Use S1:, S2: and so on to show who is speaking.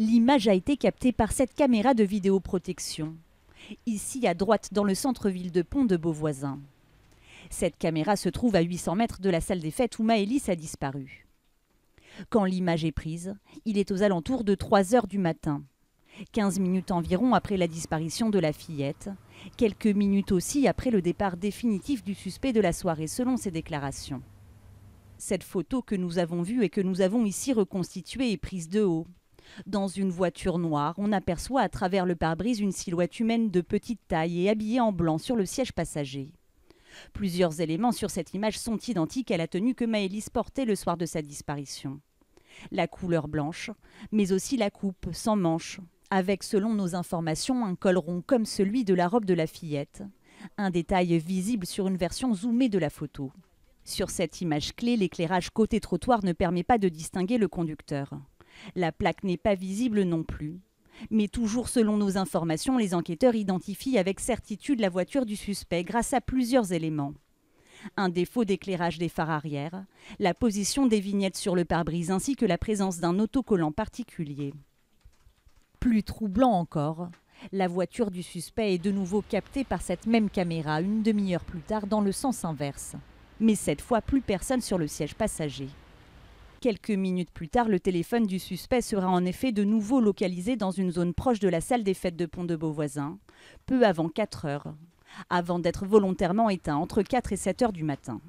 S1: L'image a été captée par cette caméra de vidéoprotection. Ici à droite, dans le centre-ville de Pont de Beauvoisin. Cette caméra se trouve à 800 mètres de la salle des fêtes où Maëlys a disparu. Quand l'image est prise, il est aux alentours de 3 heures du matin. 15 minutes environ après la disparition de la fillette, quelques minutes aussi après le départ définitif du suspect de la soirée, selon ses déclarations. Cette photo que nous avons vue et que nous avons ici reconstituée est prise de haut. Dans une voiture noire, on aperçoit à travers le pare-brise une silhouette humaine de petite taille et habillée en blanc sur le siège passager. Plusieurs éléments sur cette image sont identiques à la tenue que Maëlys portait le soir de sa disparition. La couleur blanche, mais aussi la coupe, sans manches, avec selon nos informations un col rond comme celui de la robe de la fillette. Un détail visible sur une version zoomée de la photo. Sur cette image clé, l'éclairage côté trottoir ne permet pas de distinguer le conducteur. La plaque n'est pas visible non plus. Mais toujours selon nos informations, les enquêteurs identifient avec certitude la voiture du suspect grâce à plusieurs éléments. Un défaut d'éclairage des phares arrière, la position des vignettes sur le pare-brise ainsi que la présence d'un autocollant particulier. Plus troublant encore, la voiture du suspect est de nouveau captée par cette même caméra une demi-heure plus tard dans le sens inverse. Mais cette fois, plus personne sur le siège passager. Quelques minutes plus tard, le téléphone du suspect sera en effet de nouveau localisé dans une zone proche de la salle des fêtes de Pont de Beauvoisin, peu avant 4 heures, avant d'être volontairement éteint entre 4 et 7 heures du matin.